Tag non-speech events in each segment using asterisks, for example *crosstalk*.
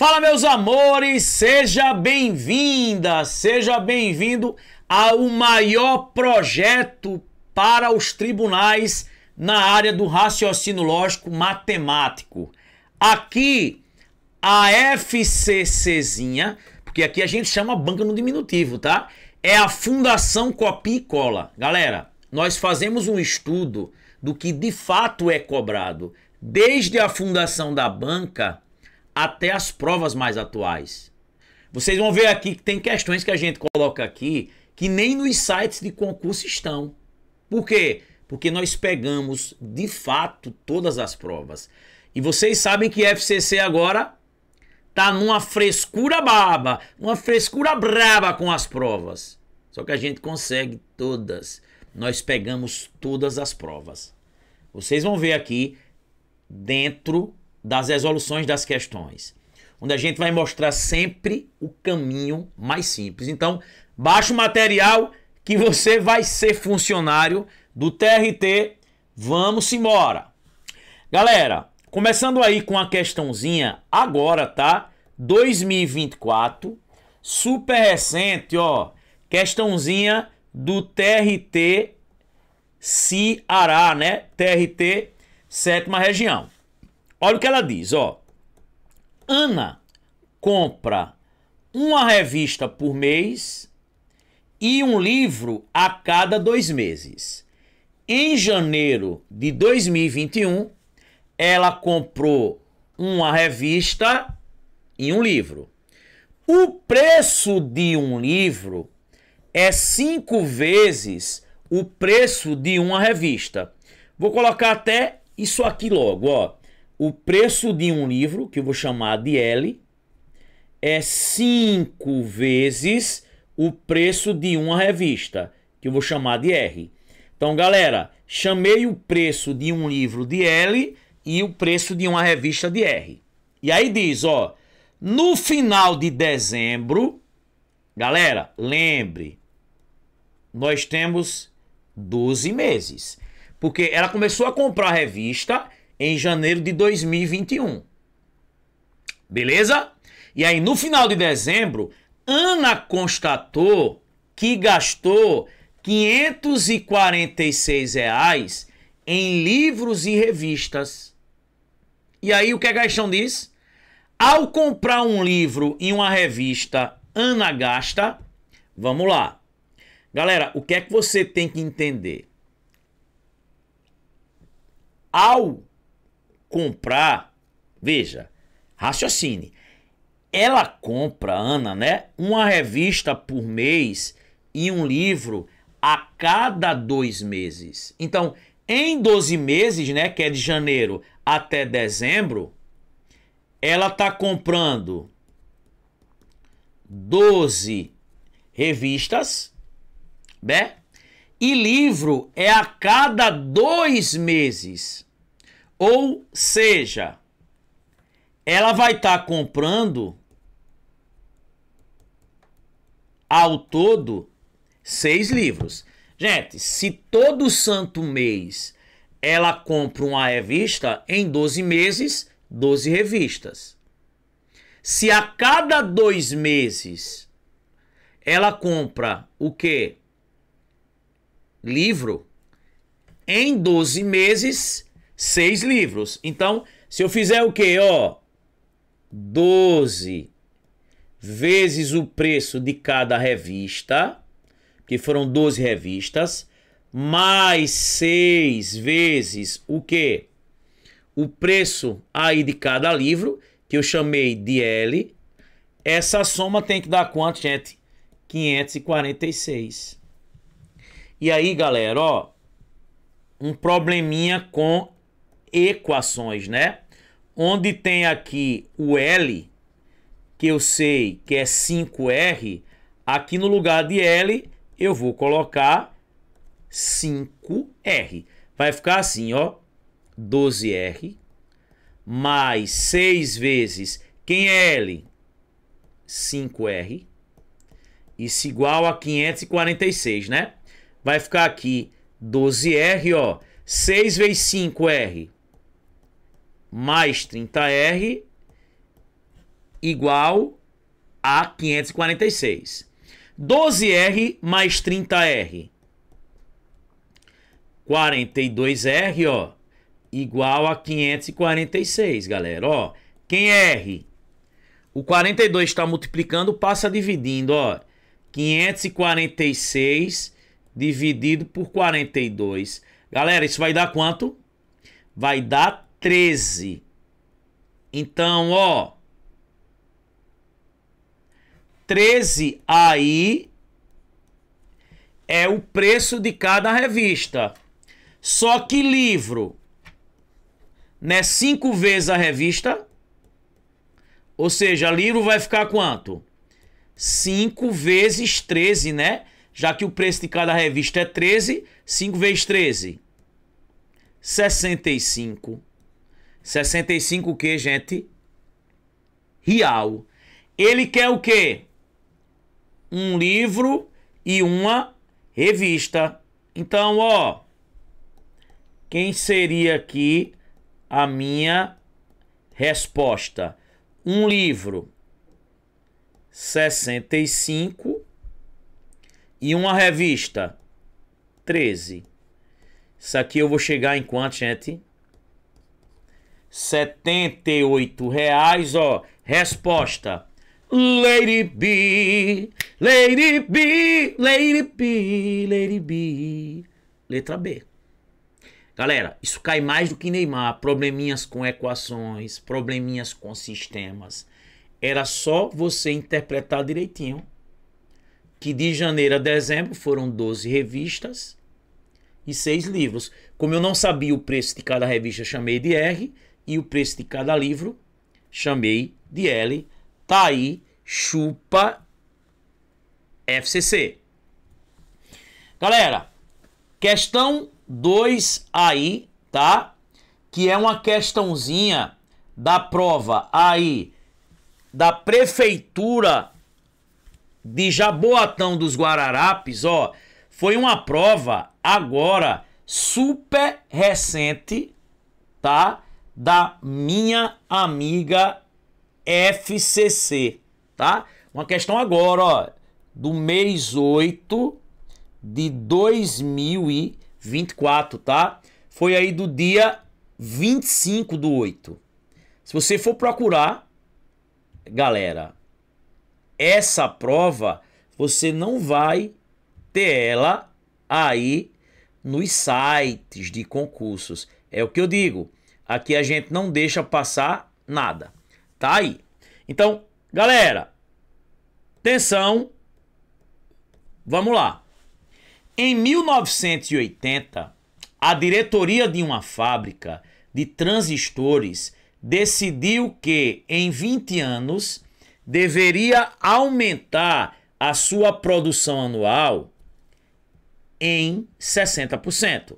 Fala, meus amores, seja bem-vinda, seja bem-vindo ao maior projeto para os tribunais na área do raciocínio lógico matemático. Aqui, a FCCzinha, porque aqui a gente chama banca no diminutivo, tá? É a Fundação Copia e Cola. Galera, nós fazemos um estudo do que de fato é cobrado, desde a fundação da banca até as provas mais atuais. Vocês vão ver aqui que tem questões que a gente coloca aqui que nem nos sites de concurso estão. Por quê? Porque nós pegamos de fato todas as provas. E vocês sabem que FCC agora tá numa frescura baba, uma frescura braba com as provas. Só que a gente consegue todas. Nós pegamos todas as provas. Vocês vão ver aqui dentro das resoluções das questões, onde a gente vai mostrar sempre o caminho mais simples. Então, baixa o material que você vai ser funcionário do TRT. Vamos embora. Galera, começando aí com a questãozinha agora, tá? 2024, super recente, ó. Questãozinha do TRT Ceará, né? TRT Sétima Região. Olha o que ela diz, ó. Ana compra uma revista por mês e um livro a cada dois meses. Em janeiro de 2021, ela comprou uma revista e um livro. O preço de um livro é cinco vezes o preço de uma revista. Vou colocar até isso aqui logo, ó o preço de um livro, que eu vou chamar de L, é cinco vezes o preço de uma revista, que eu vou chamar de R. Então, galera, chamei o preço de um livro de L e o preço de uma revista de R. E aí diz, ó, no final de dezembro, galera, lembre, nós temos 12 meses. Porque ela começou a comprar a revista em janeiro de 2021. Beleza? E aí, no final de dezembro, Ana constatou que gastou R$ 546 reais em livros e revistas. E aí, o é que a Gastão diz? Ao comprar um livro e uma revista, Ana gasta. Vamos lá. Galera, o que é que você tem que entender? Ao comprar, veja, raciocine. Ela compra, Ana, né? Uma revista por mês e um livro a cada dois meses. Então, em 12 meses, né? Que é de janeiro até dezembro, ela tá comprando 12 revistas, né? E livro é a cada dois meses. Ou seja, ela vai estar tá comprando ao todo seis livros. Gente, se todo santo mês ela compra uma revista, em 12 meses, 12 revistas. Se a cada dois meses ela compra o quê? Livro, em 12 meses, seis livros. Então, se eu fizer o quê? Ó, 12 vezes o preço de cada revista, que foram 12 revistas, mais seis vezes o quê? O preço aí de cada livro, que eu chamei de L, essa soma tem que dar quanto, gente? 546. E aí, galera, ó, um probleminha com equações, né? Onde tem aqui o L, que eu sei que é 5R, aqui no lugar de L eu vou colocar 5R. Vai ficar assim, ó, 12R mais 6 vezes, quem é L? 5R, isso igual a 546, né? Vai ficar aqui 12R, ó, 6 vezes 5R, mais 30R igual a 546. 12R mais 30R. 42R, ó, igual a 546, galera, ó. Quem é R? O 42 está multiplicando, passa dividindo, ó. 546 dividido por 42. Galera, isso vai dar quanto? Vai dar 13. Então, ó. 13 aí é o preço de cada revista. Só que livro, né? Cinco vezes a revista. Ou seja, livro vai ficar quanto? 5 vezes 13, né? Já que o preço de cada revista é 13, 5 vezes 13. 65. 65 o quê, gente? Real. Ele quer o quê? Um livro e uma revista. Então, ó, quem seria aqui a minha resposta? Um livro 65 e uma revista 13. Isso aqui eu vou chegar enquanto, gente? 78 reais, ó. Resposta. Lady B, Lady B, Lady B, Lady B. Letra B. Galera, isso cai mais do que Neymar. Probleminhas com equações, probleminhas com sistemas. Era só você interpretar direitinho que de janeiro a dezembro foram 12 revistas e 6 livros. Como eu não sabia o preço de cada revista, chamei de R e o preço de cada livro, chamei de L, tá aí, chupa FCC. Galera, questão 2 aí, tá? Que é uma questãozinha da prova aí da prefeitura de Jaboatão dos Guararapes, ó, foi uma prova agora super recente, tá? da minha amiga FCC, tá? Uma questão agora, ó, do mês 8 de 2024, tá? Foi aí do dia 25 do 8. Se você for procurar, galera, essa prova você não vai ter ela aí nos sites de concursos. É o que eu digo. Aqui a gente não deixa passar nada. Tá aí. Então, galera, atenção. Vamos lá. Em 1980, a diretoria de uma fábrica de transistores decidiu que em 20 anos deveria aumentar a sua produção anual em 60%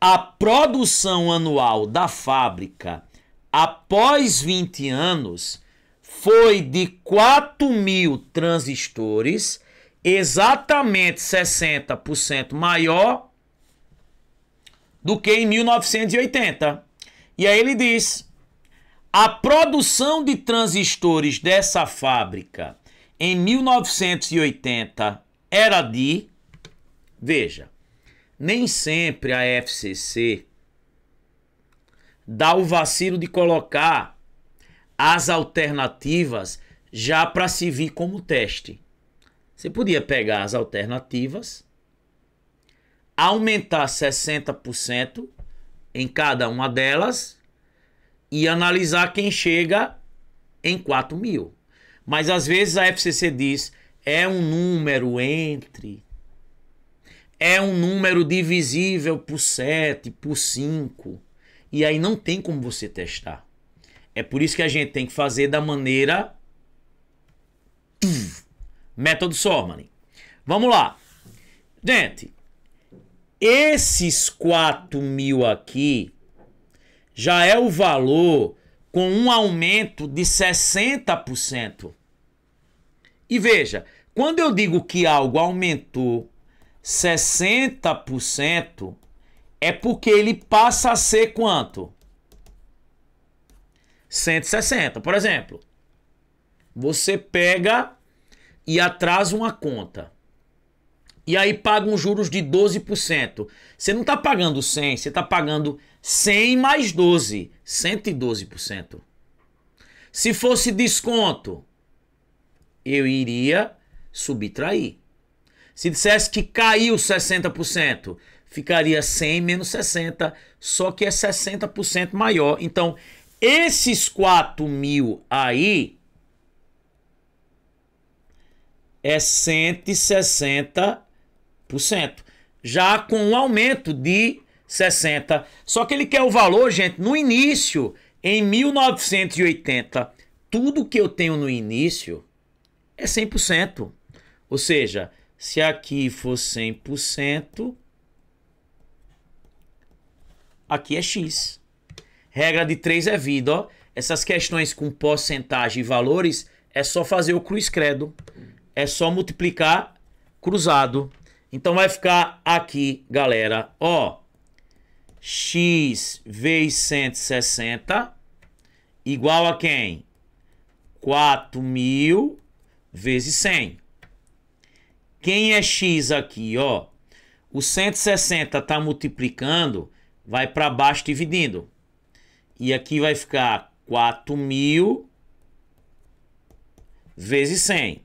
a produção anual da fábrica após 20 anos foi de 4 mil transistores, exatamente 60% maior do que em 1980. E aí ele diz: a produção de transistores dessa fábrica em 1980 era de, veja, nem sempre a FCC dá o vacilo de colocar as alternativas já para se vir como teste. Você podia pegar as alternativas, aumentar 60% em cada uma delas e analisar quem chega em 4 mil. Mas às vezes a FCC diz é um número entre é um número divisível por 7, por 5. E aí não tem como você testar. É por isso que a gente tem que fazer da maneira. Método Sormani. Vamos lá. Gente, esses 4 mil aqui já é o valor com um aumento de 60%. E veja, quando eu digo que algo aumentou 60% é porque ele passa a ser quanto? 160. Por exemplo, você pega e atrasa uma conta. E aí paga uns juros de 12%. Você não está pagando 100, você está pagando 100 mais 12, 112%. Se fosse desconto, eu iria subtrair. Se dissesse que caiu 60%, ficaria 100 menos 60, só que é 60% maior. Então, esses 4 mil aí é 160%, já com um aumento de 60. Só que ele quer o valor, gente, no início, em 1980, tudo que eu tenho no início é 100%. Ou seja, se aqui for 100%, aqui é X. Regra de 3 é vida, ó. Essas questões com porcentagem e valores é só fazer o cruz credo. É só multiplicar cruzado. Então vai ficar aqui, galera, ó. X vezes 160 igual a quem? 4.000 vezes 100. Quem é x aqui, ó? O 160 está multiplicando, vai para baixo dividindo. E aqui vai ficar 4.000 vezes 100.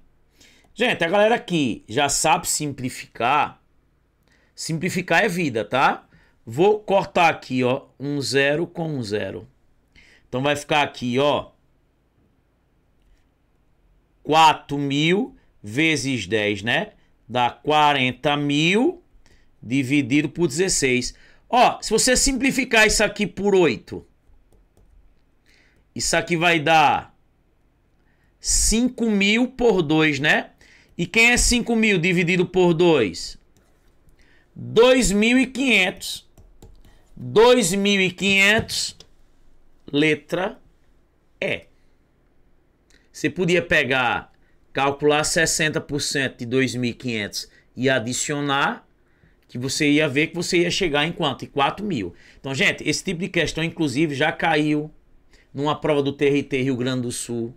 Gente, a galera aqui já sabe simplificar. Simplificar é vida, tá? Vou cortar aqui, ó, um zero com um zero. Então vai ficar aqui, ó, 4.000 vezes 10, né? dá 40 mil dividido por 16. Ó, se você simplificar isso aqui por 8, isso aqui vai dar 5 mil por 2, né? E quem é 5 mil dividido por 2? 2.500. 2.500, letra E. Você podia pegar calcular 60% de 2.500 e adicionar, que você ia ver que você ia chegar em quanto? Em 4.000. mil. Então, gente, esse tipo de questão, inclusive, já caiu numa prova do TRT Rio Grande do Sul.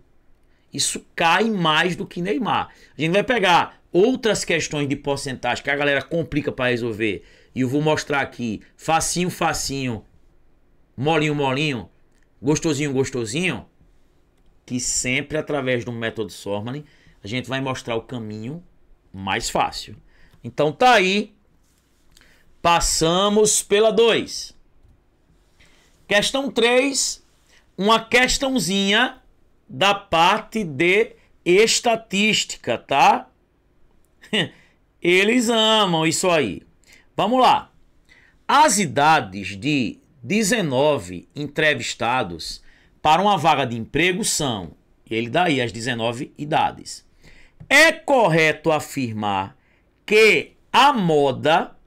Isso cai mais do que Neymar. A gente vai pegar outras questões de porcentagem que a galera complica para resolver. E eu vou mostrar aqui, facinho, facinho, molinho, molinho, gostosinho, gostosinho, que sempre através do método Sormann a gente vai mostrar o caminho mais fácil. Então tá aí. Passamos pela 2. Questão 3, uma questãozinha da parte de estatística, tá? *laughs* Eles amam isso aí. Vamos lá. As idades de 19 entrevistados para uma vaga de emprego são, ele daí as 19 idades. É correto afirmar que a moda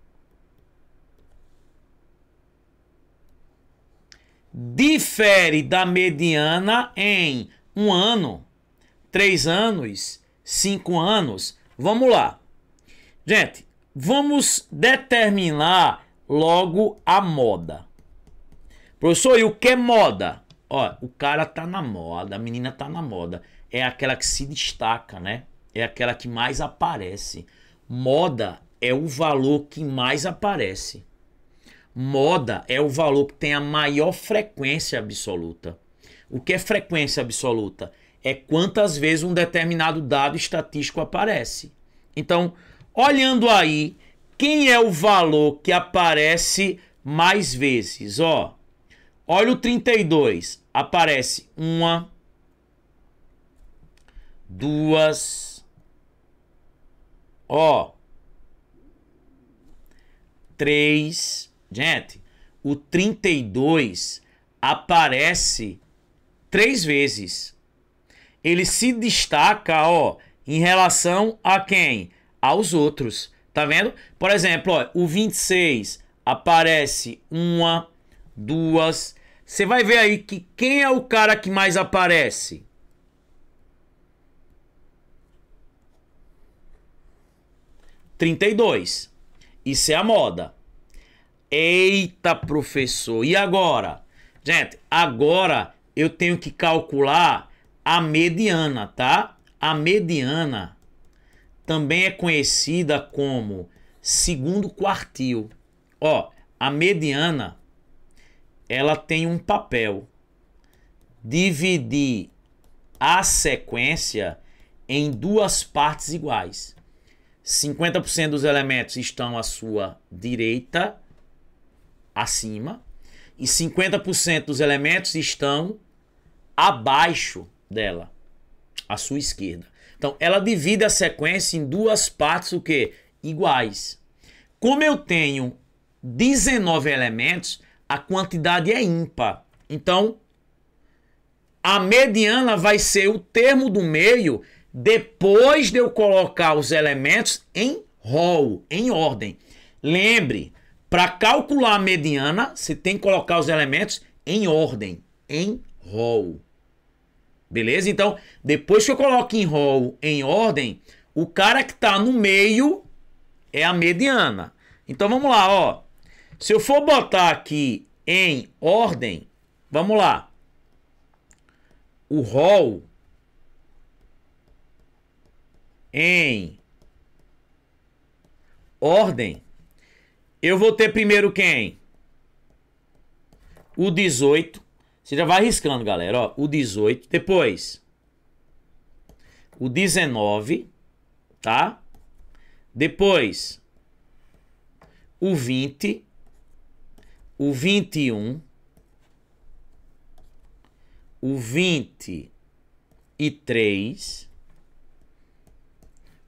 difere da mediana em um ano, três anos, cinco anos. Vamos lá. Gente, vamos determinar logo a moda. Professor, e o que é moda? Ó, o cara tá na moda, a menina tá na moda. É aquela que se destaca, né? é aquela que mais aparece. Moda é o valor que mais aparece. Moda é o valor que tem a maior frequência absoluta. O que é frequência absoluta? É quantas vezes um determinado dado estatístico aparece. Então, olhando aí, quem é o valor que aparece mais vezes? Ó, olha o 32. Aparece uma, duas, Ó. três Gente, o 32 aparece três vezes. Ele se destaca, ó, em relação a quem? Aos outros. Tá vendo? Por exemplo, ó, o 26 aparece uma, duas. Você vai ver aí que quem é o cara que mais aparece? 32. Isso é a moda. Eita, professor, e agora? Gente, agora eu tenho que calcular a mediana, tá? A mediana também é conhecida como segundo quartil. Ó, a mediana ela tem um papel. Dividir a sequência em duas partes iguais. 50% dos elementos estão à sua direita, acima, e 50% dos elementos estão abaixo dela, à sua esquerda. Então, ela divide a sequência em duas partes o quê? iguais. Como eu tenho 19 elementos, a quantidade é ímpar. Então, a mediana vai ser o termo do meio depois de eu colocar os elementos em rol, em ordem. Lembre, para calcular a mediana, você tem que colocar os elementos em ordem, em rol. Beleza? Então, depois que eu coloco em rol, em ordem, o cara que está no meio é a mediana. Então, vamos lá, ó. Se eu for botar aqui em ordem, vamos lá. O rol em ordem, eu vou ter primeiro quem? O 18. Você já vai arriscando, galera. Ó, o 18. Depois, o 19, tá? Depois, o 20, o 21, o 23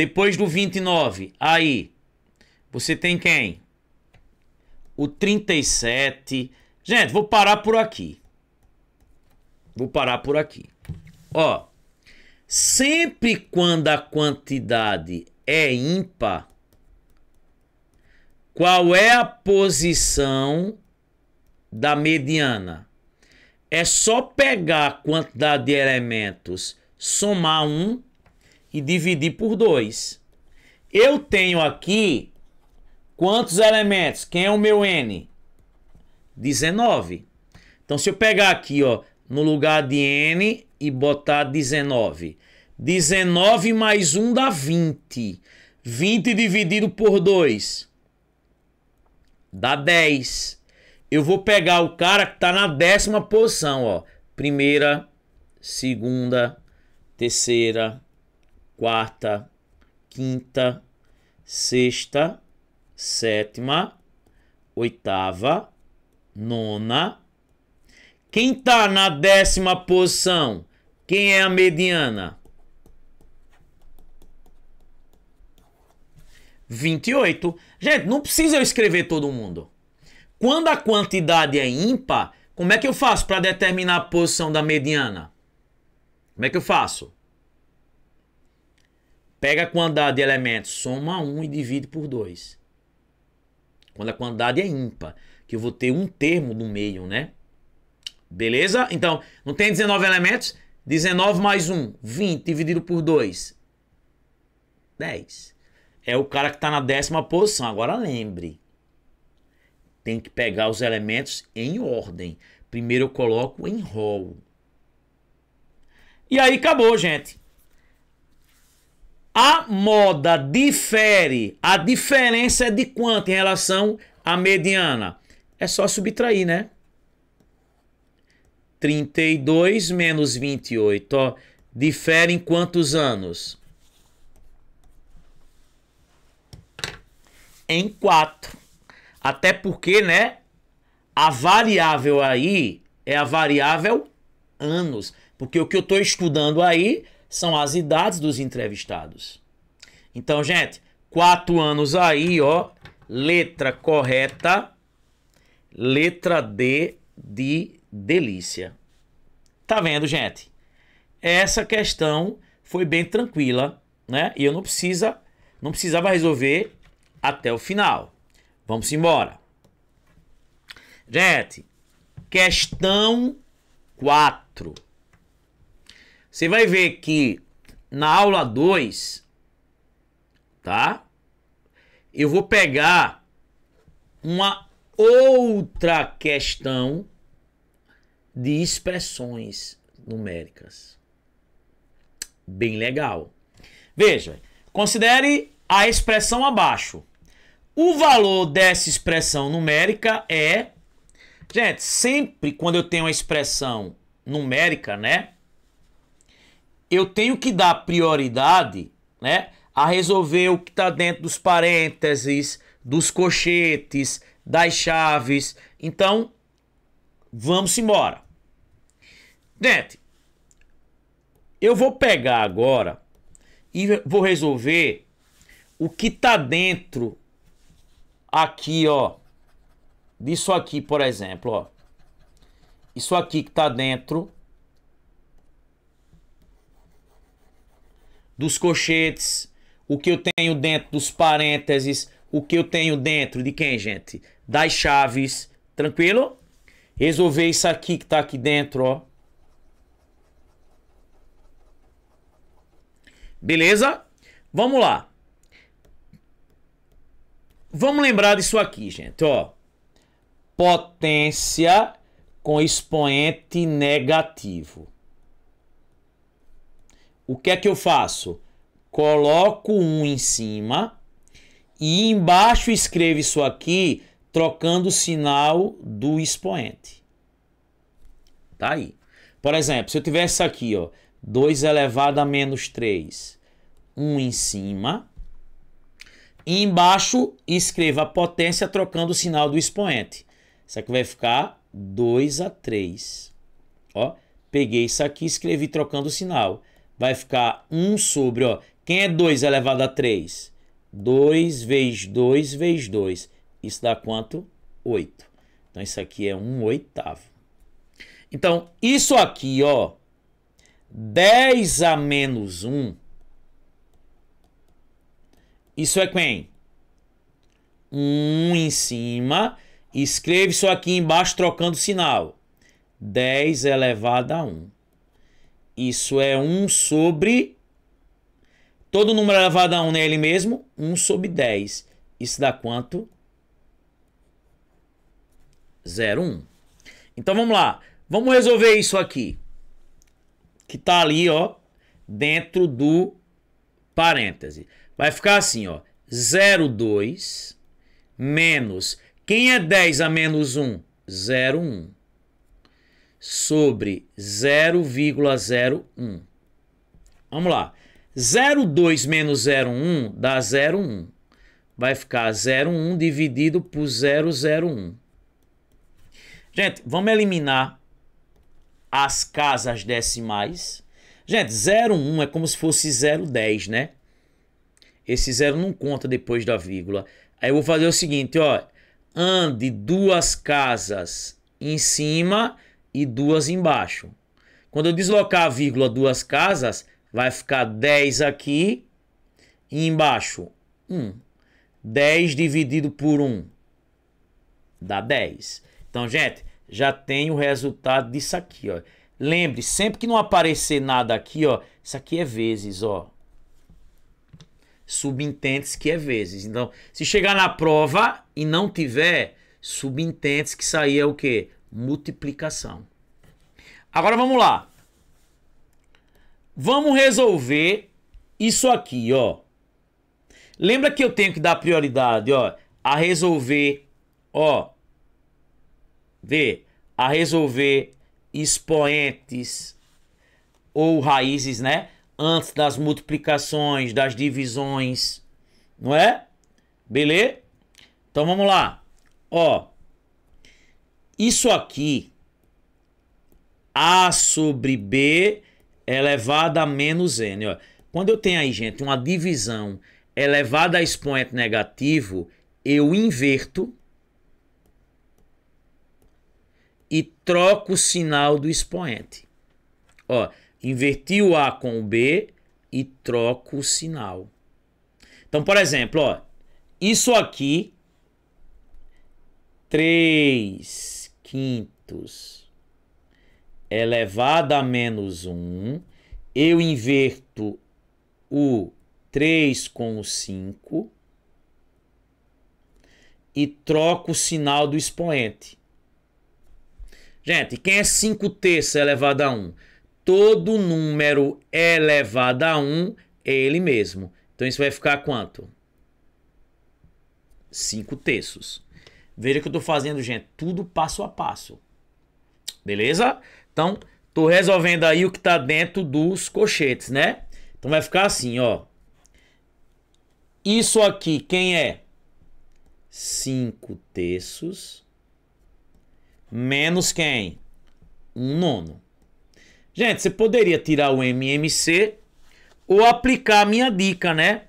Depois do 29, aí você tem quem? O 37. Gente, vou parar por aqui. Vou parar por aqui. Ó, sempre quando a quantidade é ímpar, qual é a posição da mediana? É só pegar a quantidade de elementos, somar um e dividir por 2. Eu tenho aqui quantos elementos? Quem é o meu N? 19. Então, se eu pegar aqui, ó, no lugar de N e botar 19. 19 mais 1 dá 20. 20 dividido por 2 dá 10. Eu vou pegar o cara que está na décima posição, ó. Primeira, segunda, terceira, quarta, quinta, sexta, sétima, oitava, nona. Quem está na décima posição? Quem é a mediana? 28. Gente, não precisa eu escrever todo mundo. Quando a quantidade é ímpar, como é que eu faço para determinar a posição da mediana? Como é que eu faço? Pega a quantidade de elementos, soma 1 um e divide por 2. Quando a quantidade é ímpar, que eu vou ter um termo no meio, né? Beleza? Então, não tem 19 elementos? 19 mais 1, 20 dividido por 2, 10. É o cara que está na décima posição. Agora lembre, tem que pegar os elementos em ordem. Primeiro eu coloco em rol. E aí acabou, gente. A moda difere. A diferença é de quanto em relação à mediana? É só subtrair, né? 32 menos 28, ó. Difere em quantos anos? Em 4. Até porque, né? A variável aí é a variável anos. Porque o que eu estou estudando aí são as idades dos entrevistados. Então, gente, quatro anos aí, ó. Letra correta. Letra D de delícia. Tá vendo, gente? Essa questão foi bem tranquila, né? E eu não precisa, não precisava resolver até o final. Vamos embora. Gente, questão 4. Você vai ver que na aula 2, tá? Eu vou pegar uma outra questão de expressões numéricas. Bem legal. Veja, considere a expressão abaixo. O valor dessa expressão numérica é. Gente, sempre quando eu tenho uma expressão numérica, né? eu tenho que dar prioridade, né, a resolver o que está dentro dos parênteses, dos cochetes, das chaves. Então, vamos embora. Gente, eu vou pegar agora e vou resolver o que está dentro aqui, ó, disso aqui, por exemplo, ó. Isso aqui que está dentro dos cochetes, o que eu tenho dentro dos parênteses, o que eu tenho dentro de quem, gente? Das chaves, tranquilo? Resolver isso aqui que tá aqui dentro, ó. Beleza? Vamos lá. Vamos lembrar disso aqui, gente, ó. Potência com expoente negativo o que é que eu faço? Coloco um em cima e embaixo escrevo isso aqui trocando o sinal do expoente. Tá aí. Por exemplo, se eu tivesse aqui, ó, 2 elevado a menos 3, 1 em cima. E embaixo escreva a potência trocando o sinal do expoente. Isso aqui vai ficar 2 a 3. Ó, peguei isso aqui e escrevi trocando o sinal vai ficar 1 sobre, ó, quem é 2 elevado a 3? 2 vezes 2 vezes 2. Isso dá quanto? 8. Então isso aqui é 1 oitavo. Então isso aqui, ó, 10 a menos 1, isso é quem? 1 em cima, escreve isso aqui embaixo trocando sinal. 10 elevado a 1. Isso é 1 sobre. Todo número elevado a 1 nele mesmo, 1 sobre 10. Isso dá quanto? 0, 1. Então vamos lá. Vamos resolver isso aqui. Que tá ali, ó. Dentro do parêntese. Vai ficar assim, ó. 0, 2 menos. Quem é 10 a menos 1? 0, 1 sobre 0,01. Vamos lá. 0,2 menos 0,1 dá 0,1. Vai ficar 0,1 dividido por 0,01. Gente, vamos eliminar as casas decimais. Gente, 0,1 é como se fosse 0,10, né? Esse zero não conta depois da vírgula. Aí eu vou fazer o seguinte, ó. Ande duas casas em cima e duas embaixo. Quando eu deslocar a vírgula duas casas, vai ficar 10 aqui e embaixo 1. 10 dividido por 1 dá 10. Então, gente, já tem o resultado disso aqui, ó. Lembre, sempre que não aparecer nada aqui, ó, isso aqui é vezes, ó. Subintentes que é vezes. Então, se chegar na prova e não tiver, subintentes que sair é o quê? multiplicação. Agora vamos lá. Vamos resolver isso aqui, ó. Lembra que eu tenho que dar prioridade, ó, a resolver, ó, vê, a resolver expoentes ou raízes, né? Antes das multiplicações, das divisões, não é? Beleza? Então vamos lá. Ó, isso aqui, A sobre B elevada a menos N. Ó. Quando eu tenho aí, gente, uma divisão elevada a expoente negativo, eu inverto e troco o sinal do expoente. Ó, inverti o A com o B e troco o sinal. Então, por exemplo, ó, isso aqui, 3 quintos elevado é a menos 1, eu inverto o 3 com o 5 e troco o sinal do expoente. Gente, quem é 5 terços elevado é a 1? Todo número elevado é a 1 é ele mesmo. Então isso vai ficar quanto? 5 terços. Veja o que eu tô fazendo, gente. Tudo passo a passo. Beleza? Então, tô resolvendo aí o que tá dentro dos cochetes, né? Então vai ficar assim, ó. Isso aqui, quem é? 5 terços menos quem? 1 um nono. Gente, você poderia tirar o MMC ou aplicar a minha dica, né?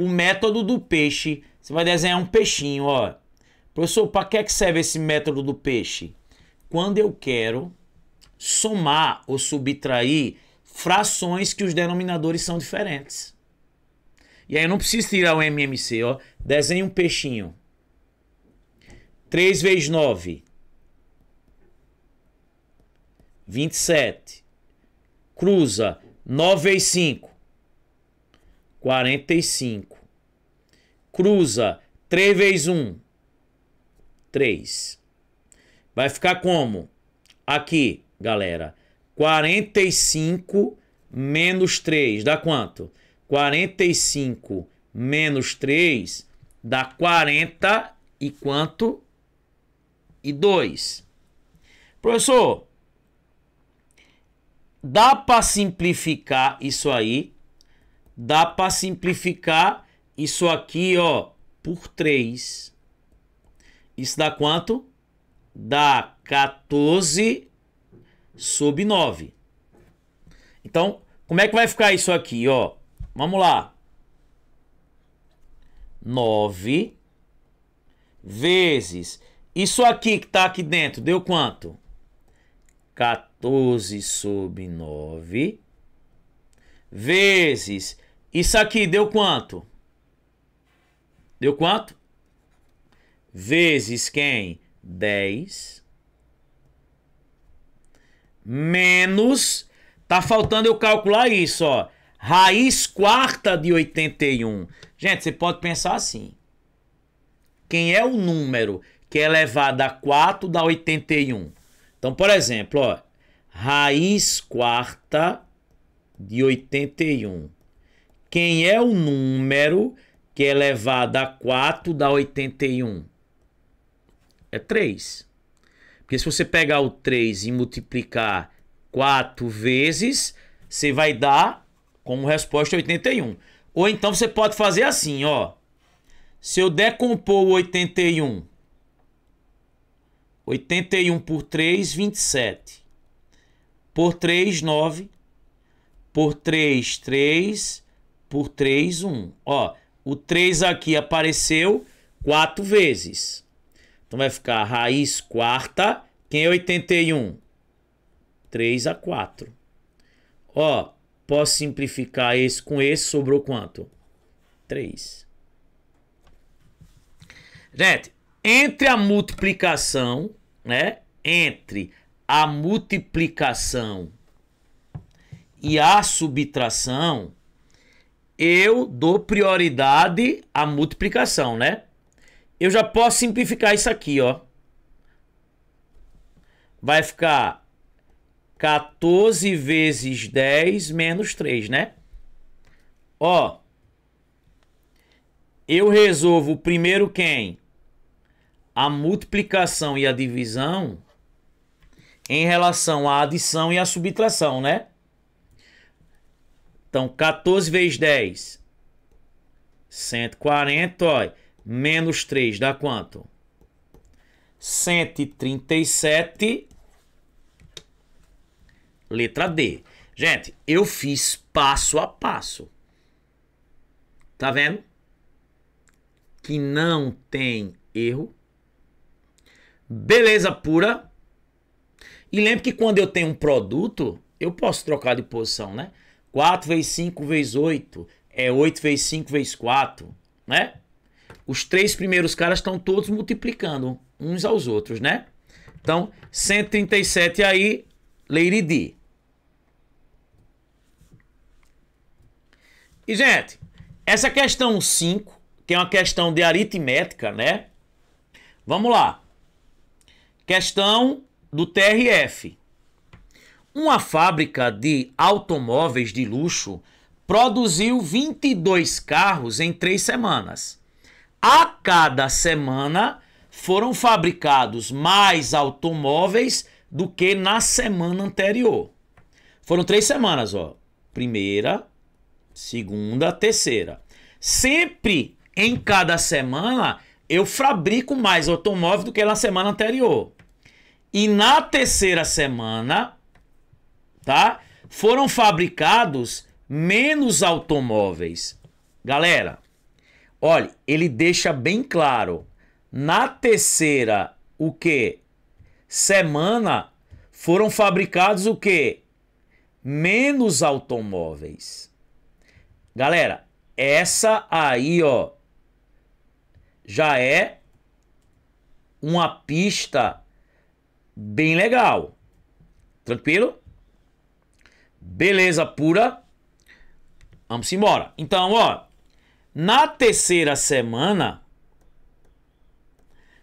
O método do peixe. Você vai desenhar um peixinho, ó. Professor, para que, é que serve esse método do peixe? Quando eu quero somar ou subtrair frações que os denominadores são diferentes. E aí eu não preciso tirar o MMC, ó. Desenhe um peixinho. 3 vezes 9. 27. Cruza. 9 vezes 5. 45. Cruza. 3 vezes 1. 3. Vai ficar como? Aqui, galera, 45 menos 3 dá quanto? 45 menos 3 dá 40 e quanto? E 2. Professor, dá para simplificar isso aí? Dá para simplificar isso aqui, ó, por 3. Isso dá quanto? Dá 14 sobre 9. Então, como é que vai ficar isso aqui, ó? Vamos lá. 9 vezes isso aqui que está aqui dentro, deu quanto? 14 sobre 9 vezes isso aqui deu quanto? Deu quanto? vezes quem? 10. Menos. Tá faltando eu calcular isso, ó. Raiz quarta de 81. Gente, você pode pensar assim. Quem é o número que é elevado a 4 dá 81? Então, por exemplo, ó, raiz quarta de 81. Quem é o número que é elevado a 4 dá 81? é 3. Porque se você pegar o 3 e multiplicar 4 vezes, você vai dar como resposta 81. Ou então você pode fazer assim, ó. Se eu decompor o 81, 81 por 3, 27. Por 3, 9. Por 3, 3. Por 3, 1. Ó, o 3 aqui apareceu 4 vezes. Então vai ficar raiz quarta. Quem é 81? 3 a 4. Ó, posso simplificar esse com esse, sobrou quanto? 3. Gente, entre a multiplicação, né? Entre a multiplicação e a subtração, eu dou prioridade à multiplicação, né? eu já posso simplificar isso aqui, ó. Vai ficar 14 vezes 10 menos 3, né? Ó, eu resolvo primeiro quem? A multiplicação e a divisão em relação à adição e à subtração, né? Então, 14 vezes 10, 140, ó menos 3 dá quanto? 137, letra D. Gente, eu fiz passo a passo. Tá vendo? Que não tem erro. Beleza pura. E lembre que quando eu tenho um produto, eu posso trocar de posição, né? 4 vezes 5 vezes 8 é 8 vezes 5 vezes 4, né? os três primeiros caras estão todos multiplicando uns aos outros, né? Então, 137 aí, Lady D. E, gente, essa questão 5, que é uma questão de aritmética, né? Vamos lá. Questão do TRF. Uma fábrica de automóveis de luxo produziu 22 carros em três semanas. A cada semana foram fabricados mais automóveis do que na semana anterior. Foram três semanas, ó. Primeira, segunda, terceira. Sempre em cada semana eu fabrico mais automóvel do que na semana anterior. E na terceira semana, tá? Foram fabricados menos automóveis. Galera, Olha, ele deixa bem claro. Na terceira, o que? Semana foram fabricados o que? Menos automóveis. Galera, essa aí, ó, já é uma pista bem legal. Tranquilo? Beleza pura. Vamos embora. Então, ó, na terceira semana,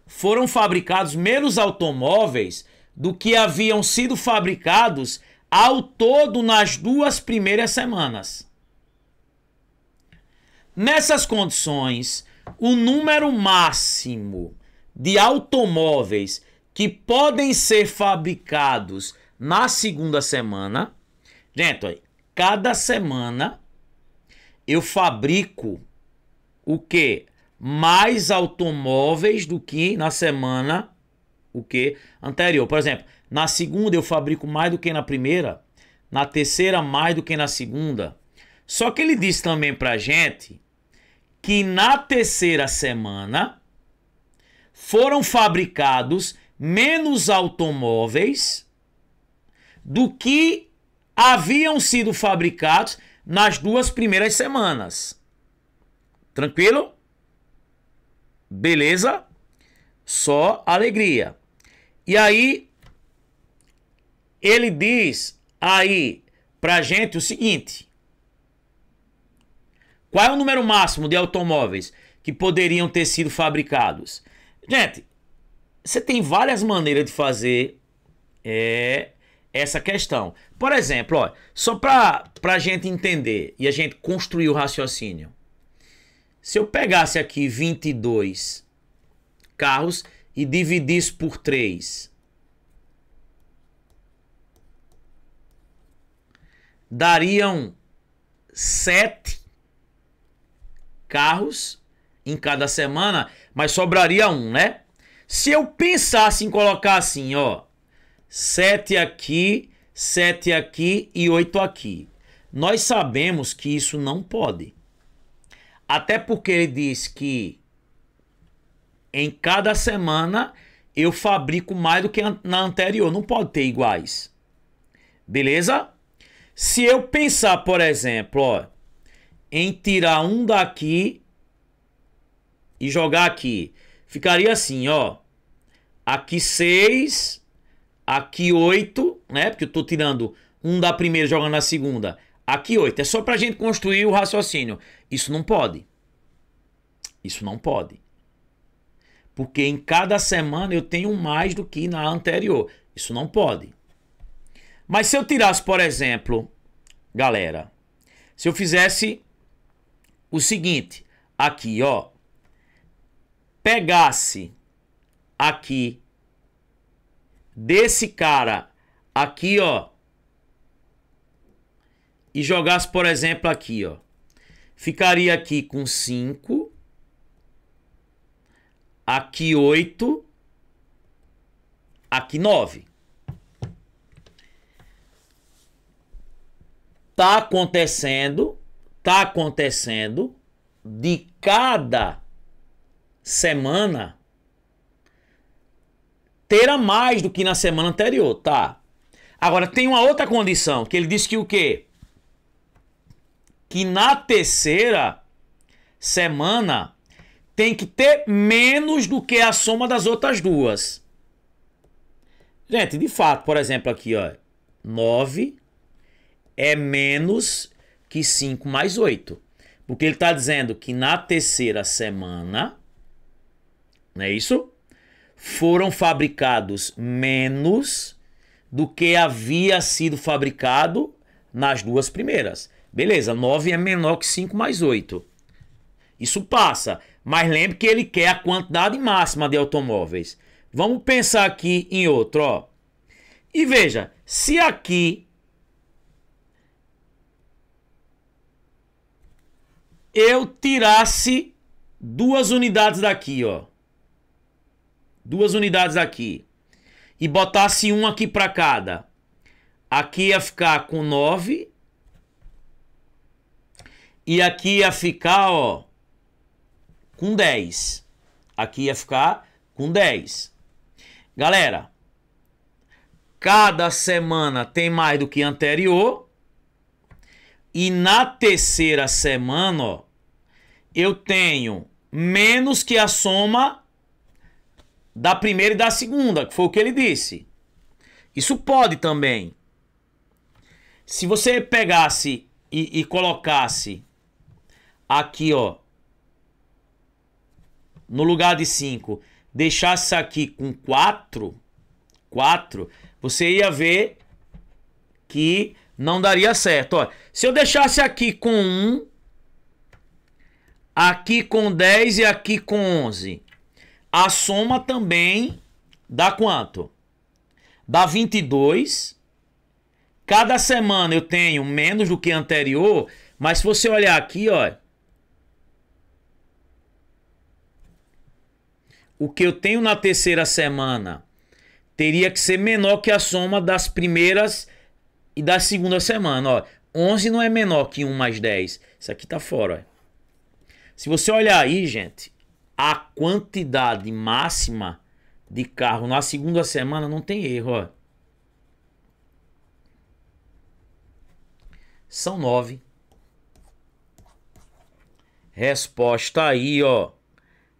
foram fabricados menos automóveis do que haviam sido fabricados ao todo nas duas primeiras semanas. Nessas condições, o número máximo de automóveis que podem ser fabricados na segunda semana. Gente, cada semana eu fabrico o que? Mais automóveis do que na semana o que anterior. Por exemplo, na segunda eu fabrico mais do que na primeira, na terceira mais do que na segunda. Só que ele diz também pra gente que na terceira semana foram fabricados menos automóveis do que haviam sido fabricados nas duas primeiras semanas. Tranquilo? Beleza? Só alegria. E aí, ele diz aí pra gente o seguinte: qual é o número máximo de automóveis que poderiam ter sido fabricados? Gente, você tem várias maneiras de fazer é, essa questão. Por exemplo, ó, só para a gente entender e a gente construir o raciocínio. Se eu pegasse aqui 22 carros e dividisse por 3, dariam 7 carros em cada semana, mas sobraria um, né? Se eu pensasse em colocar assim, ó, 7 aqui, 7 aqui e 8 aqui. Nós sabemos que isso não pode. Até porque ele diz que em cada semana eu fabrico mais do que na anterior, não pode ter iguais. Beleza? Se eu pensar, por exemplo, ó, em tirar um daqui e jogar aqui, ficaria assim, ó. Aqui 6, aqui 8, né? Porque eu tô tirando um da primeira jogando na segunda. Aqui oito. É só para a gente construir o raciocínio. Isso não pode. Isso não pode. Porque em cada semana eu tenho mais do que na anterior. Isso não pode. Mas se eu tirasse, por exemplo, galera, se eu fizesse o seguinte, aqui, ó, pegasse aqui desse cara aqui, ó, e jogasse, por exemplo, aqui, ó. Ficaria aqui com 5, aqui 8, aqui 9. Tá acontecendo, tá acontecendo de cada semana terá mais do que na semana anterior, tá? Agora tem uma outra condição, que ele diz que o quê? que na terceira semana tem que ter menos do que a soma das outras duas. Gente, de fato, por exemplo, aqui, ó, 9 é menos que 5 mais 8. Porque ele está dizendo que na terceira semana, não é isso? Foram fabricados menos do que havia sido fabricado nas duas primeiras. Beleza, 9 é menor que 5 mais 8. Isso passa. Mas lembre que ele quer a quantidade máxima de automóveis. Vamos pensar aqui em outro, ó. E veja, se aqui eu tirasse duas unidades daqui, ó. Duas unidades daqui. E botasse um aqui para cada. Aqui ia ficar com 9 e aqui ia ficar, ó, com 10. Aqui ia ficar com 10. Galera, cada semana tem mais do que anterior. E na terceira semana, ó, eu tenho menos que a soma da primeira e da segunda, que foi o que ele disse. Isso pode também. Se você pegasse e, e colocasse aqui, ó. No lugar de 5, deixasse aqui com 4, 4, você ia ver que não daria certo. Ó, se eu deixasse aqui com 1, um, aqui com 10 e aqui com 11, a soma também dá quanto? Dá 22. Cada semana eu tenho menos do que anterior, mas se você olhar aqui, ó, o que eu tenho na terceira semana teria que ser menor que a soma das primeiras e da segunda semana. Ó, 11 não é menor que 1 mais 10. Isso aqui tá fora. Ó. Se você olhar aí, gente, a quantidade máxima de carro na segunda semana não tem erro. Ó. São 9. Resposta aí, ó.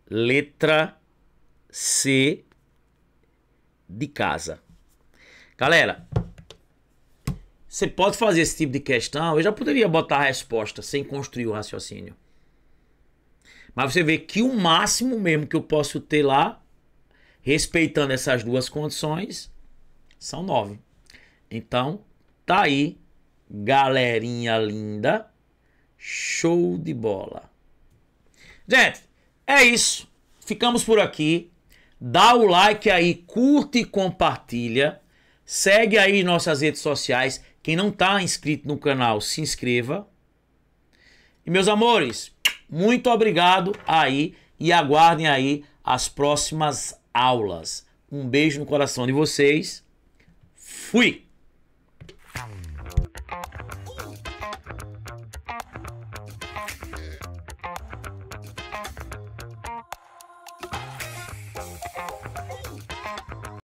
Letra C de casa. Galera, você pode fazer esse tipo de questão. Eu já poderia botar a resposta sem construir o raciocínio. Mas você vê que o máximo mesmo que eu posso ter lá, respeitando essas duas condições, são nove. Então, tá aí, galerinha linda. Show de bola. Gente, é isso. Ficamos por aqui. Dá o like aí, curte e compartilha. Segue aí nossas redes sociais. Quem não está inscrito no canal, se inscreva. E meus amores, muito obrigado aí e aguardem aí as próximas aulas. Um beijo no coração de vocês. Fui!